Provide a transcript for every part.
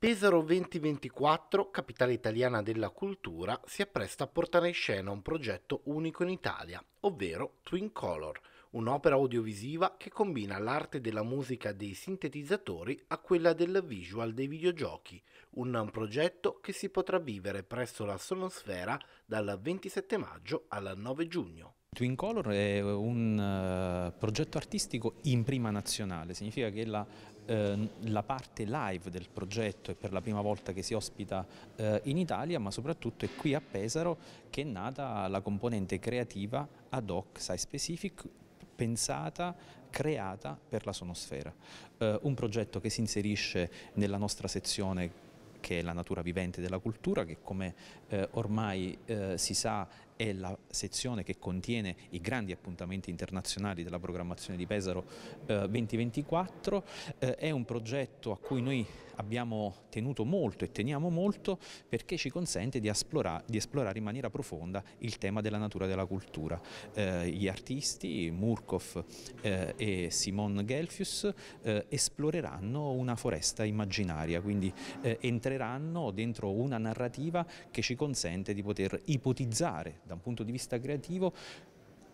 Pesaro 2024, capitale italiana della cultura, si appresta a portare in scena un progetto unico in Italia, ovvero Twin Color, un'opera audiovisiva che combina l'arte della musica dei sintetizzatori a quella del visual dei videogiochi, un progetto che si potrà vivere presso la Sonosfera dal 27 maggio al 9 giugno. Twin Color è un eh, progetto artistico in prima nazionale, significa che la, ehm, la, parte live del progetto è per la prima volta che si ospita eh, in Italia, ma soprattutto è qui a Pesaro che è nata la componente creativa ad hoc, sai specific, pensata, creata per la sonosfera. Eh, un progetto che si inserisce nella nostra sezione che è la natura vivente della cultura, che come eh, ormai eh, si sa è la sezione che contiene i grandi appuntamenti internazionali della programmazione di Pesaro eh, 2024, eh, è un progetto a cui noi abbiamo tenuto molto e teniamo molto perché ci consente di, esplora, di esplorare in maniera profonda il tema della natura della cultura. Eh, gli artisti Murkov eh, e Simon Gelfius eh, esploreranno una foresta immaginaria, quindi eh, entreranno dentro una narrativa che ci consente di poter ipotizzare da un punto di vista creativo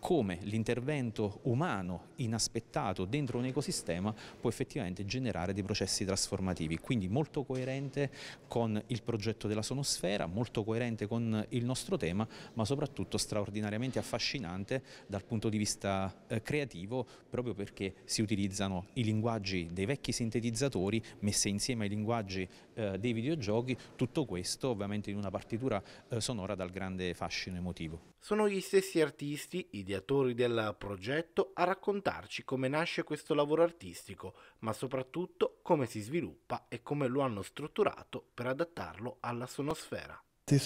come l'intervento umano inaspettato dentro un ecosistema può effettivamente generare dei processi trasformativi, quindi molto coerente con il progetto della sonosfera, molto coerente con il nostro tema, ma soprattutto straordinariamente affascinante dal punto di vista eh, creativo, proprio perché si utilizzano i linguaggi dei vecchi sintetizzatori messi insieme ai linguaggi eh, dei videogiochi, tutto questo ovviamente in una partitura eh, sonora dal grande fascino emotivo. Sono gli stessi artisti, ideali ideatori del progetto, a raccontarci come nasce questo lavoro artistico, ma soprattutto come si sviluppa e come lo hanno strutturato per adattarlo alla sonosfera.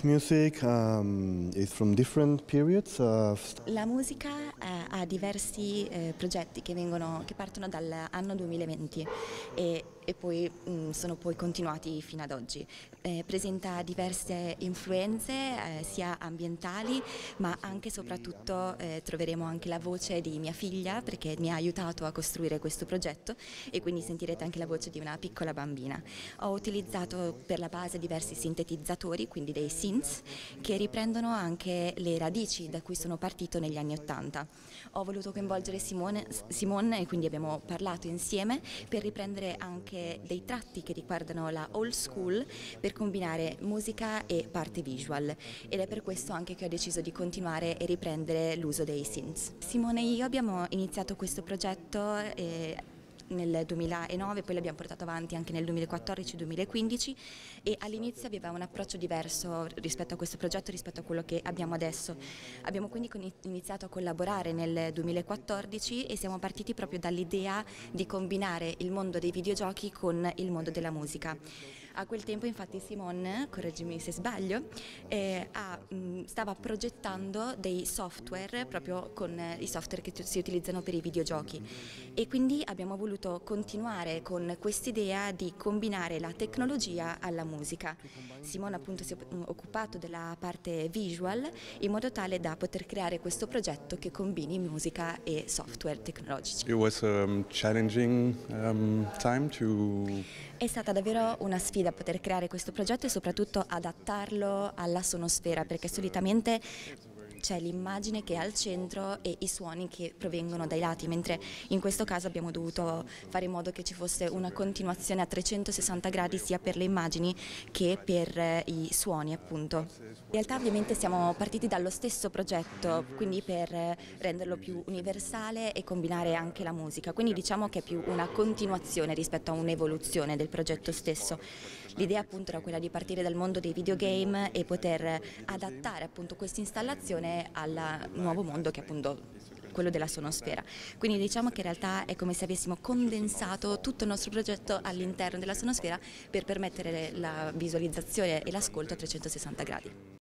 Music, um, periods, uh... La musica uh, ha diversi uh, progetti che, vengono, che partono dall'anno 2020 e e poi mh, mm, sono poi continuati fino ad oggi. Eh, presenta diverse influenze eh, sia ambientali ma anche e soprattutto eh, troveremo anche la voce di mia figlia perché mi ha aiutato a costruire questo progetto e quindi sentirete anche la voce di una piccola bambina. Ho utilizzato per la base diversi sintetizzatori, quindi dei synths, che riprendono anche le radici da cui sono partito negli anni Ottanta. Ho voluto coinvolgere Simone, Simone e quindi abbiamo parlato insieme per riprendere anche anche eh, dei tratti che riguardano la old school per combinare musica e parte visual ed è per questo anche che ho deciso di continuare e riprendere l'uso dei synths. Simone e io abbiamo iniziato questo progetto eh, nel 2009, poi l'abbiamo portato avanti anche nel 2014-2015 e all'inizio aveva un approccio diverso rispetto a questo progetto, rispetto a quello che abbiamo adesso. Abbiamo quindi iniziato a collaborare nel 2014 e siamo partiti proprio dall'idea di combinare il mondo dei videogiochi con il mondo della musica. A quel tempo infatti Simone, correggimi se sbaglio, eh, ha, mh, mm, stava progettando dei software proprio con eh, i software che si utilizzano per i videogiochi e quindi abbiamo voluto continuare con quest'idea di combinare la tecnologia alla musica. Simone appunto si è occupato della parte visual in modo tale da poter creare questo progetto che combini musica e software tecnologici. It was um, challenging um, time to... È stata davvero una sfida da poter creare questo progetto e soprattutto adattarlo alla sonosfera perché solitamente c'è l'immagine che è al centro e i suoni che provengono dai lati, mentre in questo caso abbiamo dovuto fare in modo che ci fosse una continuazione a 360 gradi sia per le immagini che per eh, i suoni appunto. In realtà ovviamente siamo partiti dallo stesso progetto, quindi per eh, renderlo più universale e combinare anche la musica, quindi diciamo che è più una continuazione rispetto a un'evoluzione del progetto stesso. L'idea appunto era quella di partire dal mondo dei videogame e poter eh, adattare appunto questa installazione insieme al nuovo mondo che è appunto quello della sonosfera. Quindi diciamo che in realtà è come se avessimo condensato tutto il nostro progetto all'interno della sonosfera per permettere la visualizzazione e l'ascolto a 360 gradi.